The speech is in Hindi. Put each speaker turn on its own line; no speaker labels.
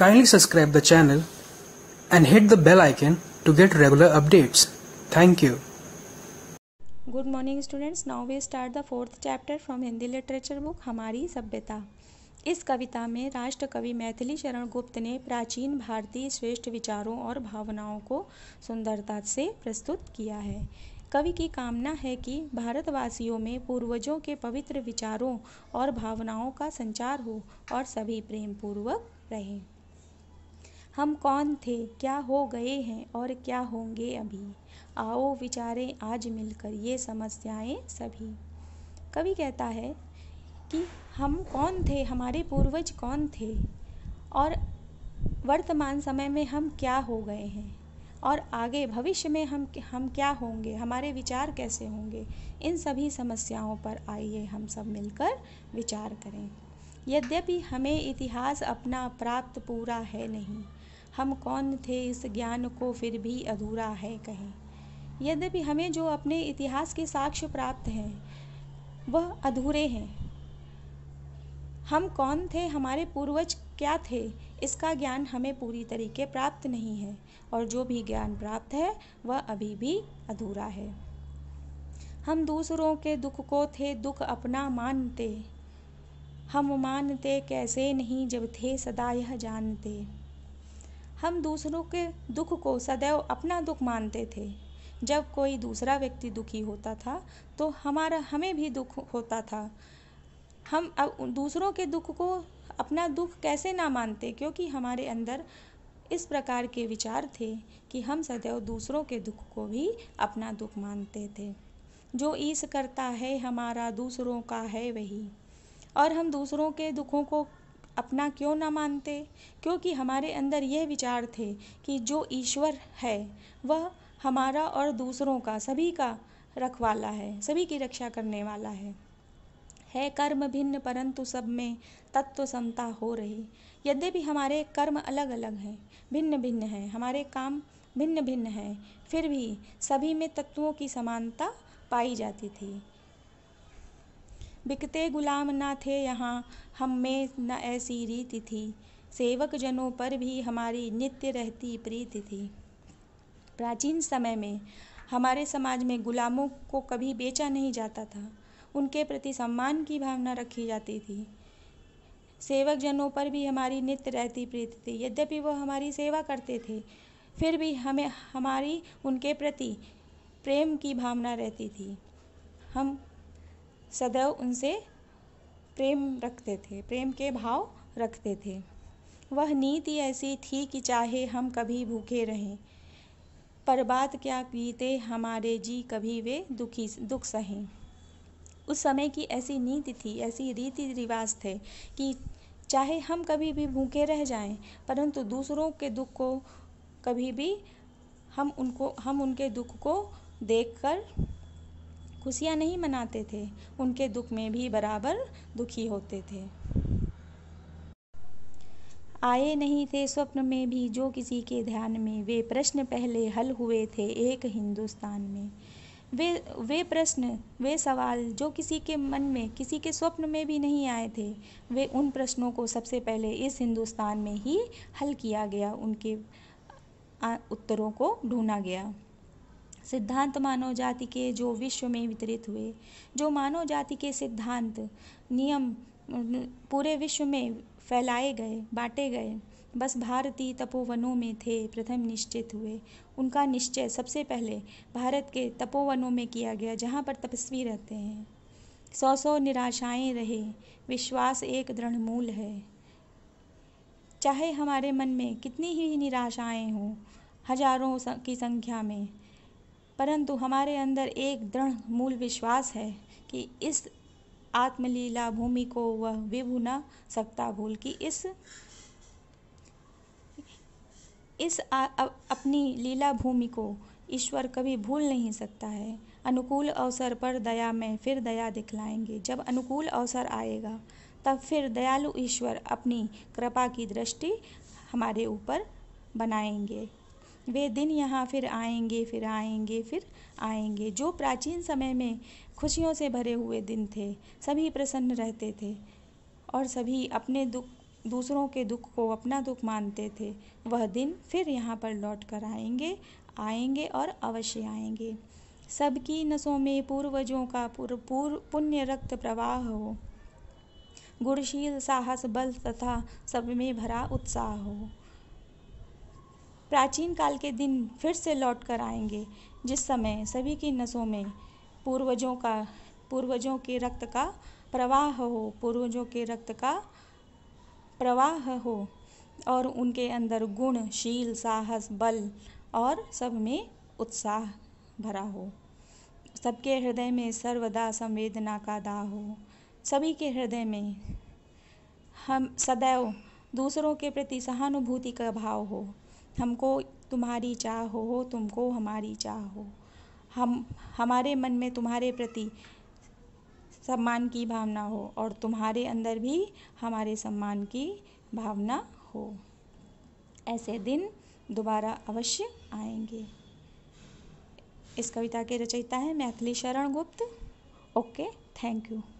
Kindly subscribe the channel and hit the bell icon to get regular updates. Thank you. Good morning students now we start the fourth chapter from Hindi literature book हमारी सभ्यता इस कविता में राष्ट्र कवि मैथिली शरण गुप्त ने प्राचीन भारतीय श्रेष्ठ विचारों और भावनाओं को सुंदरता से प्रस्तुत किया है कवि की कामना है कि भारतवासियों में पूर्वजों के पवित्र विचारों और भावनाओं का संचार हो और सभी प्रेम पूर्वक रहें हम कौन थे क्या हो गए हैं और क्या होंगे अभी आओ विचारें आज मिलकर ये समस्याएं सभी कवि कहता है कि हम कौन थे हमारे पूर्वज कौन थे और वर्तमान समय में हम क्या हो गए हैं और आगे भविष्य में हम हम क्या होंगे हमारे विचार कैसे होंगे इन सभी समस्याओं पर आइए हम सब मिलकर विचार करें यद्यपि हमें इतिहास अपना प्राप्त पूरा है नहीं हम कौन थे इस ज्ञान को फिर भी अधूरा है कहें यद्यपि हमें जो अपने इतिहास के साक्ष्य प्राप्त हैं वह अधूरे हैं हम कौन थे हमारे पूर्वज क्या थे इसका ज्ञान हमें पूरी तरीके प्राप्त नहीं है और जो भी ज्ञान प्राप्त है वह अभी भी अधूरा है हम दूसरों के दुख को थे दुख अपना मानते हम मानते कैसे नहीं जब थे सदा यह जानते हम दूसरों के दुख को सदैव अपना दुख मानते थे जब कोई दूसरा व्यक्ति दुखी होता था तो हमारा हमें भी दुख होता था हम अब दूसरों के दुख को अपना दुख कैसे ना मानते क्योंकि हमारे अंदर इस प्रकार के विचार थे कि हम सदैव दूसरों के दुख को भी अपना दुख मानते थे जो ईस करता है हमारा दूसरों का है वही और हम दूसरों के दुखों को अपना क्यों ना मानते क्योंकि हमारे अंदर यह विचार थे कि जो ईश्वर है वह हमारा और दूसरों का सभी का रखवाला है सभी की रक्षा करने वाला है है कर्म भिन्न परंतु सब में तत्व समता हो रही यद्यपि हमारे कर्म अलग अलग हैं भिन्न भिन्न हैं हमारे काम भिन्न भिन्न हैं फिर भी सभी में तत्वों की समानता पाई जाती थी बिकते गुलाम ना थे यहाँ हम में न ऐसी रीति थी सेवक जनों पर भी हमारी नित्य रहती प्रीति थी प्राचीन समय में हमारे समाज में गुलामों को कभी बेचा नहीं जाता था उनके प्रति सम्मान की भावना रखी जाती थी सेवक जनों पर भी हमारी नित्य रहती प्रीति थी यद्यपि वह हमारी सेवा करते थे फिर भी हमें हमारी उनके प्रति प्रेम की भावना रहती थी हम सदैव उनसे प्रेम रखते थे प्रेम के भाव रखते थे वह नीति ऐसी थी कि चाहे हम कभी भूखे रहें पर बात क्या पीते हमारे जी कभी वे दुखी दुख सहें उस समय की ऐसी नीति थी ऐसी रीति रिवाज थे कि चाहे हम कभी भी भूखे रह जाएं परंतु दूसरों के दुख को कभी भी हम उनको हम उनके दुख को देखकर खुशियाँ नहीं मनाते थे उनके दुख में भी बराबर दुखी होते थे आए नहीं थे स्वप्न में भी जो किसी के ध्यान में वे प्रश्न पहले हल हुए थे एक हिंदुस्तान में वे वे प्रश्न वे सवाल जो किसी के मन में किसी के स्वप्न में भी नहीं आए थे वे उन प्रश्नों को सबसे पहले इस हिंदुस्तान में ही हल किया गया उनके उत्तरों को ढूंढा गया सिद्धांत मानव जाति के जो विश्व में वितरित हुए जो मानव जाति के सिद्धांत नियम पूरे विश्व में फैलाए गए बांटे गए बस भारतीय तपोवनों में थे प्रथम निश्चित हुए उनका निश्चय सबसे पहले भारत के तपोवनों में किया गया जहाँ पर तपस्वी रहते हैं सौ सौ निराशाएं रहे विश्वास एक दृढ़ मूल है चाहे हमारे मन में कितनी ही निराशाएं हों हजारों की संख्या में परंतु हमारे अंदर एक दृढ़ मूल विश्वास है कि इस आत्मलीला भूमि को वह भी न सकता भूल कि इस इस आ, अपनी लीला भूमि को ईश्वर कभी भूल नहीं सकता है अनुकूल अवसर पर दया में फिर दया दिखलाएंगे जब अनुकूल अवसर आएगा तब फिर दयालु ईश्वर अपनी कृपा की दृष्टि हमारे ऊपर बनाएंगे वे दिन यहाँ फिर आएंगे फिर आएंगे फिर आएंगे जो प्राचीन समय में खुशियों से भरे हुए दिन थे सभी प्रसन्न रहते थे और सभी अपने दुख दूसरों के दुख को अपना दुख मानते थे वह दिन फिर यहाँ पर लौट कर आएंगे आएंगे और अवश्य आएंगे सबकी नसों में पूर्वजों का पूर्व पूर्व पुण्य रक्त प्रवाह हो गुणशील साहस बल तथा सब में भरा उत्साह हो प्राचीन काल के दिन फिर से लौट कर आएंगे जिस समय सभी की नसों में पूर्वजों का पूर्वजों के रक्त का प्रवाह हो पूर्वजों के रक्त का प्रवाह हो और उनके अंदर गुण शील साहस बल और सब में उत्साह भरा हो सबके हृदय में सर्वदा संवेदना का दाह हो सभी के हृदय में हम सदैव दूसरों के प्रति सहानुभूति का भाव हो हमको तुम्हारी चाह हो तुमको हमारी चाह हो हम हमारे मन में तुम्हारे प्रति सम्मान की भावना हो और तुम्हारे अंदर भी हमारे सम्मान की भावना हो ऐसे दिन दोबारा अवश्य आएंगे इस कविता के रचयिता है मैथिली शरण गुप्त ओके थैंक यू